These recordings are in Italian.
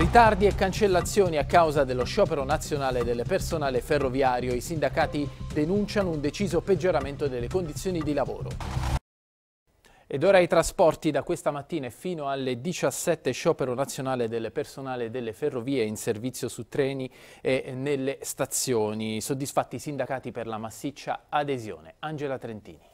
Ritardi e cancellazioni a causa dello sciopero nazionale del personale ferroviario, i sindacati denunciano un deciso peggioramento delle condizioni di lavoro. Ed ora i trasporti da questa mattina fino alle 17 sciopero nazionale del personale delle ferrovie in servizio su treni e nelle stazioni. Soddisfatti i sindacati per la massiccia adesione. Angela Trentini.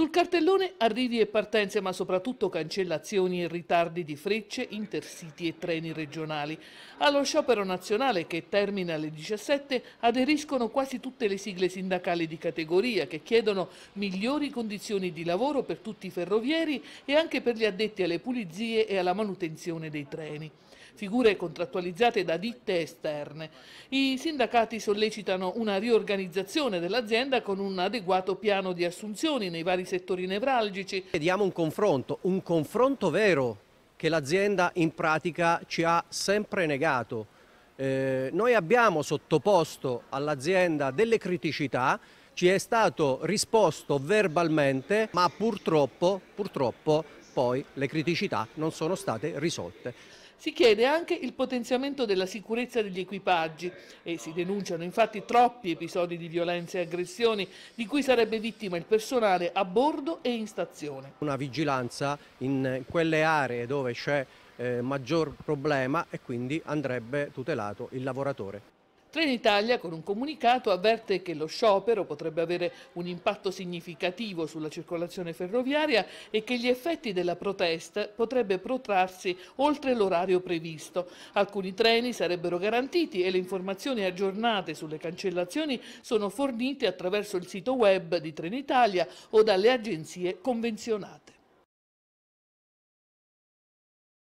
Sul cartellone arrivi e partenze, ma soprattutto cancellazioni e ritardi di frecce, intercity e treni regionali. Allo sciopero nazionale, che termina alle 17, aderiscono quasi tutte le sigle sindacali di categoria che chiedono migliori condizioni di lavoro per tutti i ferrovieri e anche per gli addetti alle pulizie e alla manutenzione dei treni figure contrattualizzate da ditte esterne. I sindacati sollecitano una riorganizzazione dell'azienda con un adeguato piano di assunzioni nei vari settori nevralgici. Chiediamo un confronto, un confronto vero che l'azienda in pratica ci ha sempre negato. Eh, noi abbiamo sottoposto all'azienda delle criticità, ci è stato risposto verbalmente, ma purtroppo, purtroppo poi le criticità non sono state risolte. Si chiede anche il potenziamento della sicurezza degli equipaggi e si denunciano infatti troppi episodi di violenze e aggressioni di cui sarebbe vittima il personale a bordo e in stazione. Una vigilanza in quelle aree dove c'è eh, maggior problema e quindi andrebbe tutelato il lavoratore. Trenitalia con un comunicato avverte che lo sciopero potrebbe avere un impatto significativo sulla circolazione ferroviaria e che gli effetti della protesta potrebbe protrarsi oltre l'orario previsto. Alcuni treni sarebbero garantiti e le informazioni aggiornate sulle cancellazioni sono fornite attraverso il sito web di Trenitalia o dalle agenzie convenzionate.